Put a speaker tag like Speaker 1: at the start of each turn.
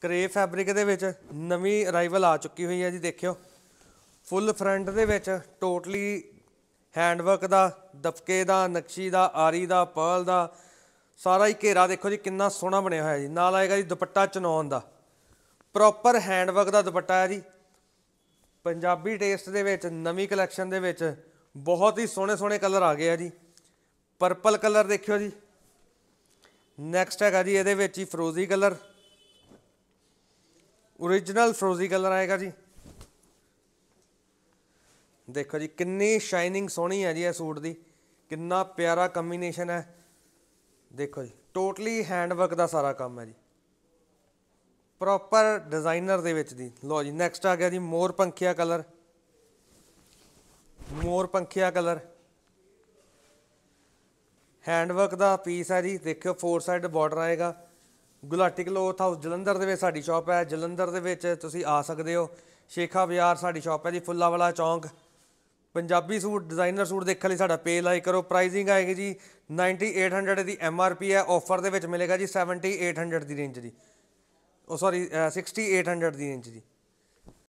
Speaker 1: ਕਰੇ ਫੈਬਰਿਕ ਦੇ ਵਿੱਚ ਨਵੀਂ ਅਰਾਈਵਲ ਆ ਚੁੱਕੀ ਹੋਈ ਹੈ ਜੀ ਦੇਖਿਓ ਫੁੱਲ ਫਰੰਟ ਦੇ ਵਿੱਚ ਟੋਟਲੀ ਹੈਂਡਵਰਕ ਦਾ ਦਫਕੇ ਦਾ ਨਕਸ਼ੀ ਦਾ ਆਰੀ ਦਾ ਪਰਲ ਦਾ ਸਾਰਾ ਹੀ ਘੇਰਾ ਦੇਖੋ ਜੀ ਕਿੰਨਾ ਸੋਹਣਾ ਬਣਿਆ ਹੋਇਆ ਜੀ ਨਾਲ ਆਏਗਾ ਜੀ ਦੁਪੱਟਾ ਚਨੌਨ ਦਾ ਪ੍ਰੋਪਰ ਹੈਂਡਵਰਕ ਦਾ ਦੁਪੱਟਾ ਹੈ ਜੀ ਪੰਜਾਬੀ ਟੇਸਟ ਦੇ ਵਿੱਚ ਨਵੀਂ ਕਲੈਕਸ਼ਨ ਦੇ ਵਿੱਚ ਬਹੁਤ ਹੀ ਸੋਹਣੇ ਸੋਹਣੇ ਕਲਰ ਆ ਗਏ ਆ ਜੀ ਪਰਪਲ ਕਲਰ ਦੇਖਿਓ ਜੀ ਨੈਕਸਟ ਹੈਗਾ ਜੀ ਇਹਦੇ ਵਿੱਚ ਹੀ ਫਰੋਜ਼ੀ ਕਲਰ ओरिजिनल ਫਰੋਜ਼ੀ ਕਲਰ ਆਏਗਾ ਜੀ ਦੇਖੋ ਜੀ ਕਿੰਨੀ ਸ਼ਾਈਨਿੰਗ ਸੋਹਣੀ ਹੈ ਜੀ ਇਹ ਸੂਟ ਦੀ ਕਿੰਨਾ ਪਿਆਰਾ ਕੰਬੀਨੇਸ਼ਨ ਹੈ ਦੇਖੋ ਜੀ ਟੋਟਲੀ ਹੈਂਡਵਰਕ ਦਾ ਸਾਰਾ ਕੰਮ ਹੈ ਜੀ ਪ੍ਰੋਪਰ ਡਿਜ਼ਾਈਨਰ ਦੇ ਵਿੱਚ ਦੀ ਲੋ ਜੀ ਨੈਕਸਟ ਆ ਗਿਆ ਜੀ ਮੋਰ ਪੰਖੀਆ ਕਲਰ ਮੋਰ ਪੰਖੀਆ ਕਲਰ ਹੈਂਡਵਰਕ ਦਾ ਪੀਸ ਹੈ ਜੀ ਦੇਖਿਓ ਫੋਰ ਸਾਈਡ ਬਾਰਡਰ ਆਏਗਾ ਗੁਲਾਟੀ ਕਲੋਥ ਹਾਊਸ ਜਲੰਧਰ ਦੇ ਵਿੱਚ ਸਾਡੀ ਸ਼ਾਪ ਹੈ ਜਲੰਧਰ ਦੇ ਵਿੱਚ ਤੁਸੀਂ ਆ ਸਕਦੇ ਹੋ ਸ਼ੇਖਾ ਬਾਜ਼ਾਰ ਸਾਡੀ ਸ਼ਾਪ ਹੈ ਜੀ ਵਾਲਾ ਚੌਂਕ ਪੰਜਾਬੀ ਸੂਟ ਡਿਜ਼ਾਈਨਰ ਸੂਟ ਦੇਖਣ ਲਈ ਸਾਡਾ ਪੇਜ ਲਾਈਕ ਕਰੋ ਪ੍ਰਾਈਸਿੰਗ ਆਏਗੀ ਜੀ 9800 ਦੀ ਐਮ ਆਰ ਪੀ ਹੈ ਆਫਰ ਦੇ ਵਿੱਚ ਮਿਲੇਗਾ ਜੀ 7800 ਦੀ ਰੇਂਜ ਜੀ ਉਹ ਸੌਰੀ 6800 ਦੀ ਰੇਂਜ ਜੀ